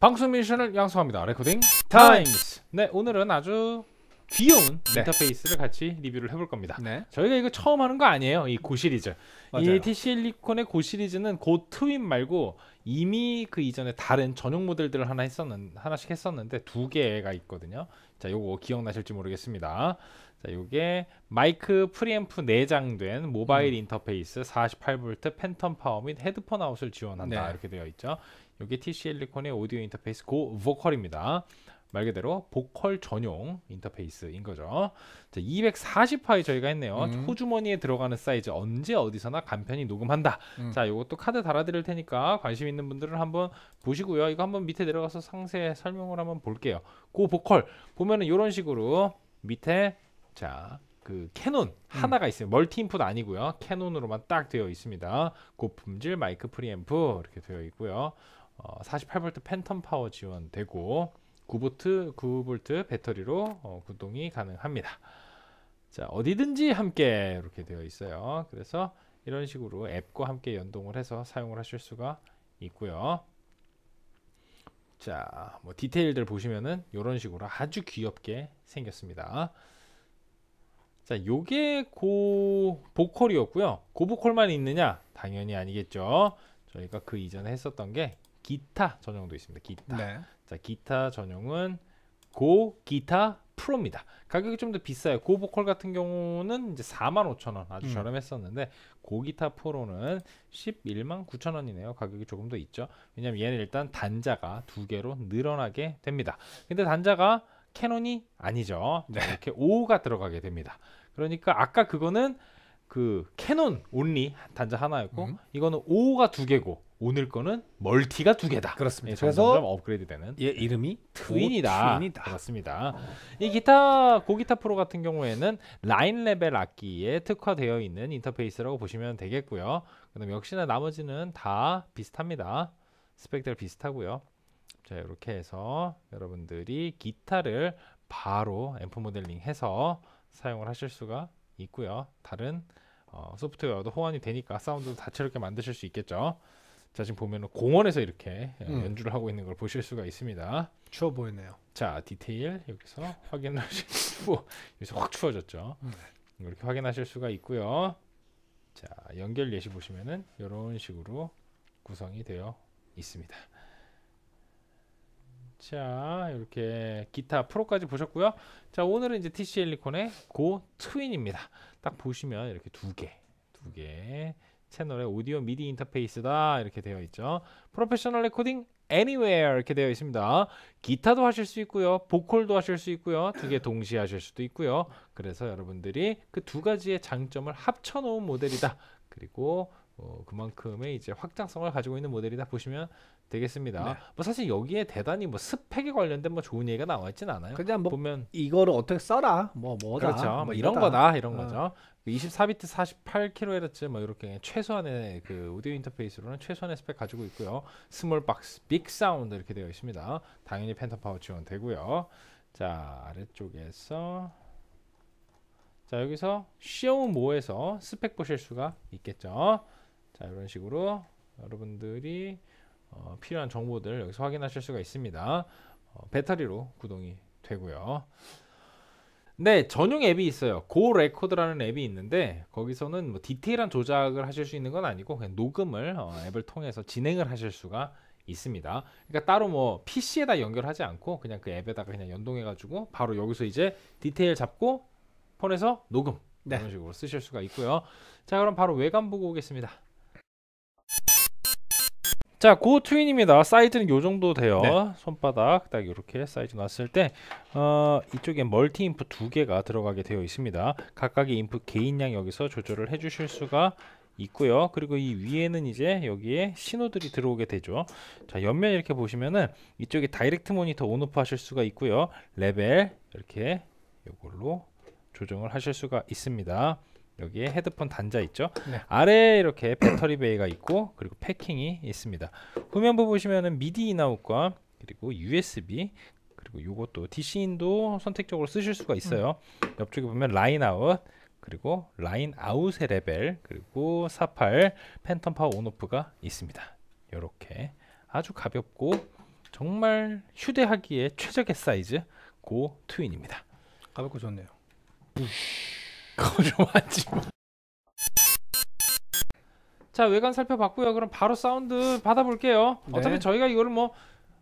방송 미션을 양성합니다. 레코딩 타임스. 네, 오늘은 아주 귀여운 네. 인터페이스를 같이 리뷰를 해볼 겁니다. 네. 저희가 이거 처음 하는 거 아니에요. 이고 시리즈. 맞아요. 이 티실리콘의 고 시리즈는 고 트윈 말고 이미 그 이전에 다른 전용 모델들을 하나 했었는 하나씩 했었는데 두 개가 있거든요. 자, 요거 기억나실지 모르겠습니다. 자, 요게 마이크 프리앰프 내장된 모바일 음. 인터페이스 48V 팬텀 파워 및 헤드폰 아웃을 지원한다 네. 이렇게 되어 있죠. 여기 TC 엘리콘의 오디오 인터페이스 고 보컬입니다. 말 그대로 보컬 전용 인터페이스인 거죠. 자, 2 4 0파이 저희가 했네요. 음. 호주머니에 들어가는 사이즈 언제 어디서나 간편히 녹음한다. 음. 자, 이것도 카드 달아드릴 테니까 관심 있는 분들은 한번 보시고요. 이거 한번 밑에 내려가서 상세 설명을 한번 볼게요. 고 보컬 보면은 이런 식으로 밑에 자. 그 캐논 하나가 음. 있어요. 멀티 인풋 아니고요. 캐논으로만 딱 되어 있습니다. 고품질 마이크 프리앰프 이렇게 되어 있고요. 어, 48V 팬텀 파워 지원되고 9V, 9V 배터리로 어, 구동이 가능합니다. 자, 어디든지 함께 이렇게 되어 있어요. 그래서 이런 식으로 앱과 함께 연동을 해서 사용을 하실 수가 있고요. 자, 뭐 디테일들 보시면은 이런 식으로 아주 귀엽게 생겼습니다. 자, 요게 고 보컬이었고요. 고 보컬만 있느냐? 당연히 아니겠죠. 저희가 그 이전에 했었던 게 기타 전용도 있습니다. 기타. 네. 자, 기타 전용은 고 기타 프로입니다. 가격이 좀 더 비싸요. 고 보컬 같은 경우는 이제 4만 5천 원 아주 음. 저렴했었는데 고 기타 프로는 11만 9천 원이네요. 가격이 조금 더 있죠. 왜냐면 얘는 일단 단자가 두 개로 늘어나게 됩니다. 근데 단자가 캐논이 아니죠. 네. 이렇게 5가 들어가게 됩니다. 그러니까 아까 그거는 그 캐논 온리 단자 하나였고 음. 이거는 오가 두 개고 오늘 거는 멀티가 두 개다. 그렇습니다. 예, 그래서 업그레이드되는 예, 이름이 트윈이다. 트윈이다. 그렇습니다. 어. 이 기타 고기타 프로 같은 경우에는 라인 레벨 악기에 특화되어 있는 인터페이스라고 보시면 되겠고요. 그다음 역시나 나머지는 다 비슷합니다. 스펙들 비슷하고요. 자 이렇게 해서 여러분들이 기타를 바로 앰프 모델링해서 사용을 하실 수가 있고요. 다른 어, 소프트웨어도 호환이 되니까 사운드도 다채롭게 만드실 수 있겠죠. 자 지금 보면 공원에서 이렇게 예, 음. 연주를 하고 있는 걸 보실 수가 있습니다. 추워 보이네요. 자 디테일 여기서 확인하실 추 여기서 확 추워졌죠. 음. 이렇게 확인하실 수가 있고요. 자 연결 예시 보시면은 이런 식으로 구성이 되어 있습니다. 자 이렇게 기타 프로까지 보셨고요 자 오늘은 이제 TC 엘리콘의 고 트윈입니다 딱 보시면 이렇게 두개두 개 채널의 오디오 미디 인터페이스다 이렇게 되어 있죠 프로페셔널 레코딩 anywhere 이렇게 되어 있습니다 기타도 하실 수 있고요 보컬도 하실 수 있고요 두 개 동시에 하실 수도 있고요 그래서 여러분들이 그 두 가지의 장점을 합쳐 놓은 모델이다 그리고 어, 그만큼의 이제 확장성을 가지고 있는 모델이다 보시면 되겠습니다. 네. 뭐 사실 여기에 대단히 뭐 스펙에 관련된 뭐 좋은 얘기가 나와 있진 않아요. 그냥 뭐 보면 이거를 어떻게 써라 뭐 뭐다 그렇죠. 뭐, 뭐 이런 거다 이런 어. 거죠. 24비트 그 48kHz 뭐 이렇게 최소한의 그 오디오 인터페이스로는 최소한의 스펙 가지고 있고요. 스몰 박스, 빅 사운드 이렇게 되어 있습니다. 당연히 펜텀 파워 지원되고요. 자 아래쪽에서 자 여기서 쇼모에서 스펙 보실 수가 있겠죠. 자 이런 식으로 여러분들이 어, 필요한 정보들 여기서 확인하실 수가 있습니다 어, 배터리로 구동이 되고요 네 전용 앱이 있어요 고 레코드라는 앱이 있는데 거기서는 뭐 디테일한 조작을 하실 수 있는 건 아니고 그냥 녹음을 어, 앱을 통해서 진행을 하실 수가 있습니다 그러니까 따로 뭐 PC에다 연결하지 않고 그냥 그 앱에다가 그냥 연동해 가지고 바로 여기서 이제 디테일 잡고 폰에서 녹음 네. 이런 식으로 쓰실 수가 있고요 자 그럼 바로 외관 보고 오겠습니다 자, 고 트윈입니다. 사이즈는 요 정도 돼요. 네. 손바닥 딱 이렇게 사이즈 났을 때 어, 이쪽에 멀티 인풋 두 개가 들어가게 되어 있습니다. 각각의 인풋 개인량 여기서 조절을 해주실 수가 있고요. 그리고 이 위에는 이제 여기에 신호들이 들어오게 되죠. 자, 옆면 이렇게 보시면은 이쪽에 다이렉트 모니터 온오프 하실 수가 있고요. 레벨 이렇게 이걸로 조정을 하실 수가 있습니다. 여기에 헤드폰 단자 있죠 네. 아래에 이렇게 배터리 베이가 있고 그리고 패킹이 있습니다 후면부 보시면은 미디 인아웃과 그리고 USB 그리고 요것도 DC인도 선택적으로 쓰실 수가 있어요 음. 옆쪽에 보면 라인 아웃 그리고 라인 아웃의 레벨 그리고 48 팬텀 파워 온오프가 있습니다 이렇게 아주 가볍고 정말 휴대하기에 최적의 사이즈 고 트윈입니다 가볍고 좋네요 부쉬. 거좀 하지 마. 자 외관 살펴봤고요. 그럼 바로 사운드 받아볼게요. 네. 어차피 저희가 이거를 뭐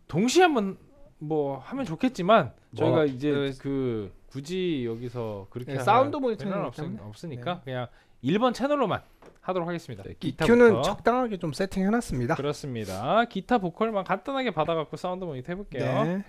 동시에 한번 뭐 하면 좋겠지만 뭐 저희가 이제 그, 그, 굳이 여기서 그렇게 네, 사운드 네. 모니터는 없으, 니까 네. 그냥 1번 채널로만 하도록 하겠습니다. 네, 기타는 적당하게 좀 세팅해놨습니다. 그렇습니다. 기타 보컬만 간단하게 받아갖고 사운드 모니터 해볼게요. 네.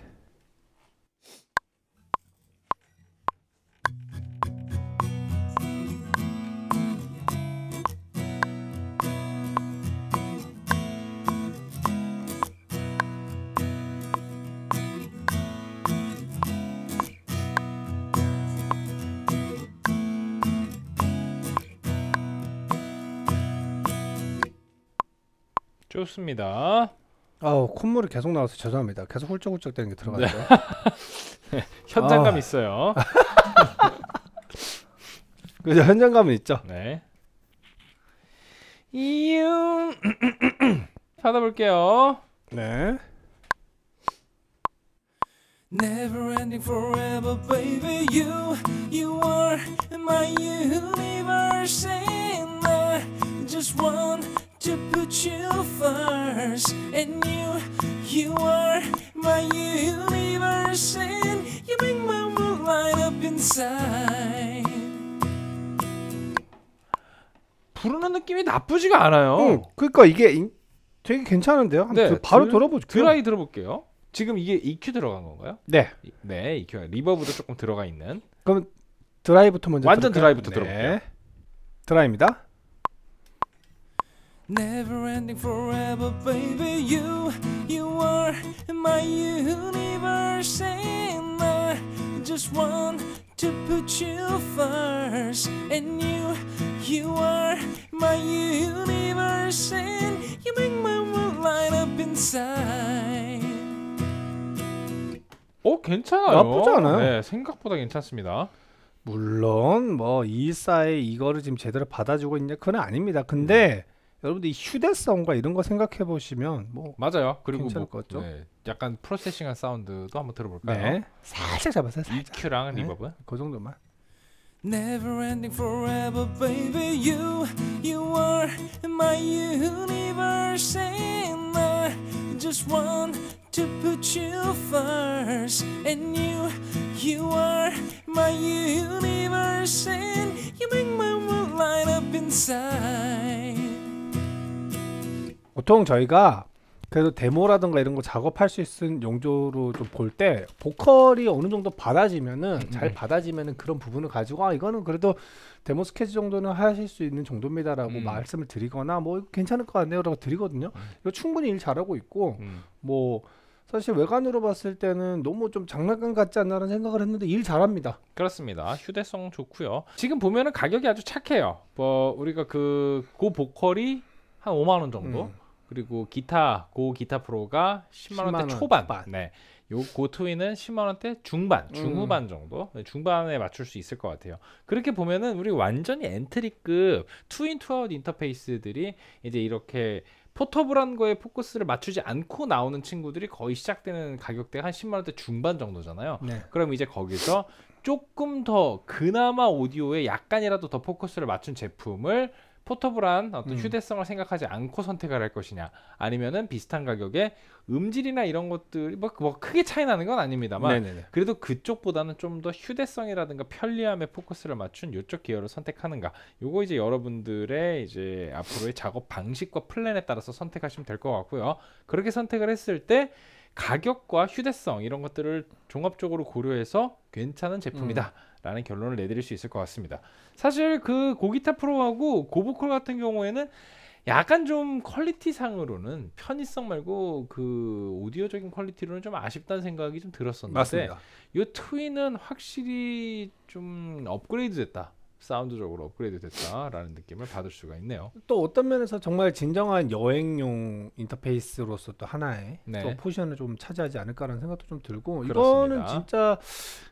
좋습니다. 아우 콧물이 계속 나와서 죄송합니다. 계속 훌쩍훌쩍 되는 게 들어가죠. 네. 현장감 아. 있어요. 그죠 현장감은 있죠. 네. 이응 받아볼게요. 네. Never ending forever, baby. You, you are my universe, and I just w n t to put you first And you, you are my universe And you make my world light up inside 부르는 느낌이 나쁘지가 않아요 응, 어, 그러니까 이게 되게 괜찮은데요? 네, 바로 들, 어보죠 드라이 들어볼게요 지금 이게 EQ 들어간 건가요? 네. 네, EQ 리버브도 조금 들어가 있는. 그럼 드라이부터 먼저 완전 들어볼까요? 드라이부터 네. 들어볼게요. 드라이입니다. Never ending forever baby you You are my universe And I just want to put you first And you, you are my universe And you make my world light up inside 어 괜찮아요. 나쁘지 않아요. 네, 생각보다 괜찮습니다. 물론 뭐 이사에 이거를 지금 제대로 받아주고 있냐 그건 아닙니다. 근데 여러분들이 휴대성과 이런 거 생각해 보시면 뭐 맞아요. 그리고 괜찮을 뭐, 죠 네. 약간 프로세싱한 사운드도 한번 들어볼까요? 네. 살짝 잡았어요. 살짝. EQ랑 네. 리버브. 그 정도만. Never ending forever baby you you are my universe and I just want to put you first and you you are my universe and you make my world light up inside 보통 저희가 그래도 데모라든가 이런 거 작업할 수 있는 용도로 좀 볼 때 보컬이 어느 정도 받아지면은 음. 잘 네. 받아지면은 그런 부분을 가지고 아 이거는 그래도 데모 스케치 정도는 하실 수 있는 정도입니다라고 음. 말씀을 드리거나 뭐 괜찮을 것 같네요라고 드리거든요. 음. 이거 충분히 일 잘하고 있고 음. 뭐 사실 외관으로 봤을 때는 너무 좀 장난감 같지 않나라는 생각을 했는데 일 잘합니다. 그렇습니다. 휴대성 좋고요. 지금 보면은 가격이 아주 착해요. 뭐 우리가 그 고 보컬이 한 5만 원 정도. 음. 그리고 기타 고 기타 프로가 10만 원대 10만 초반. 초반. 네. 요고 트윈은 10만 원대 중반, 음. 중후반 정도. 음. 중반에 맞출 수 있을 것 같아요. 그렇게 보면은 우리 완전히 엔트리급 투인 투아웃 인터페이스들이 이제 이렇게 포터블한 거에 포커스를 맞추지 않고 나오는 친구들이 거의 시작되는 가격대가 한 10만 원대 중반 정도잖아요. 네. 그럼 이제 거기서 조금 더 그나마 오디오에 약간이라도 더 포커스를 맞춘 제품을 포터블한 어떤 음. 휴대성을 생각하지 않고 선택을 할 것이냐 아니면은 비슷한 가격에 음질이나 이런 것들이 뭐, 뭐 크게 차이 나는 건 아닙니다만 네네네. 그래도 그쪽보다는 좀 더 휴대성이라든가 편리함에 포커스를 맞춘 이쪽 기어를 선택하는가 요거 이제 여러분들의 이제 앞으로의 작업 방식과 플랜에 따라서 선택하시면 될 것 같고요 그렇게 선택을 했을 때 가격과 휴대성 이런 것들을 종합적으로 고려해서 괜찮은 제품이다 음. 라는 결론을 내드릴 수 있을 것 같습니다. 사실 그 고기타 프로하고 고보컬 같은 경우에는 약간 좀 퀄리티 상으로는 편의성 말고 그 오디오적인 퀄리티로는 좀 아쉽다는 생각이 좀 들었었는데 맞습니다. 이 트윈은 확실히 좀 업그레이드 됐다. 사운드적으로 업그레이드 됐다라는 느낌을 받을 수가 있네요. 또 어떤 면에서 정말 진정한 여행용 인터페이스로서 또 하나의 네. 또 포지션을 좀 차지하지 않을까라는 생각도 좀 들고 그렇습니다. 이거는 진짜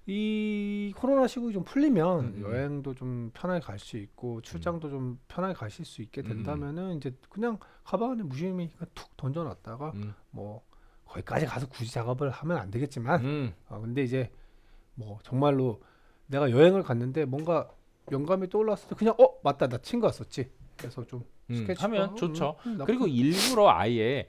이 코로나 시국이 좀 풀리면 음. 음. 여행도 좀 편하게 갈 수 있고 음. 출장도 음. 좀 편하게 가실 수 있게 음, 된다면은 음. 이제 그냥 가방 안에 무심히 툭 던져놨다가 뭐 거기까지 가서 굳이 작업을 하면 안 되겠지만 어, 근데 이제 뭐 정말로 내가 여행을 갔는데 뭔가 영감이 떠올랐을 때 그냥 어 맞다 나 친구 왔었지 그래서 좀 음, 스케치 하면 음, 좋죠 음, 그리고 일부러 아예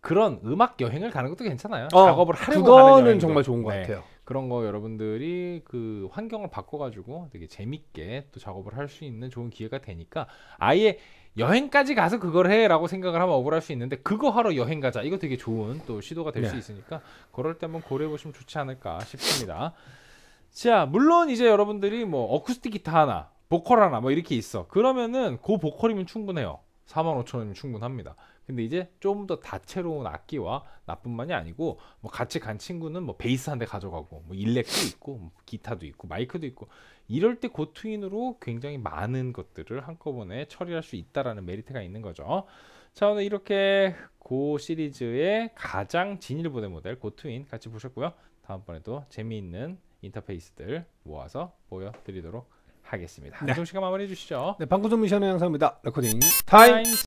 그런 음악 여행을 가는 것도 괜찮아요 어, 작업을 하려고 그거는 정말 좋은 것 네. 같아요 그런 거 여러분들이 그 환경을 바꿔가지고 되게 재밌게 또 작업을 할 수 있는 좋은 기회가 되니까 아예 여행까지 가서 그걸 해라고 생각을 하면 억울할 수 있는데 그거 하러 여행 가자 이거 되게 좋은 또 시도가 될수 네. 있으니까 그럴 때 한번 고려해 보시면 좋지 않을까 싶습니다. 자 물론 이제 여러분들이 뭐 어쿠스틱 기타 하나 보컬 하나 뭐 이렇게 있어 그러면은 그 보컬이면 충분해요 45,000원이면 충분합니다 근데 이제 좀 더 다채로운 악기와 나뿐만이 아니고 뭐 같이 간 친구는 뭐 베이스 한 대 가져가고 뭐 일렉도 있고 뭐 기타도 있고 마이크도 있고 이럴 때 고투인으로 굉장히 많은 것들을 한꺼번에 처리할 수 있다라는 메리트가 있는 거죠 자 오늘 이렇게 고 시리즈의 가장 진일보대 모델 고투인 같이 보셨고요 다음번에도 재미있는 인터페이스들 모아서 보여드리도록 하겠습니다. 네. 한종 씨가 마무리해 주시죠. 네, 방구석 미션의 양상입니다. 레코딩 타임. 타임.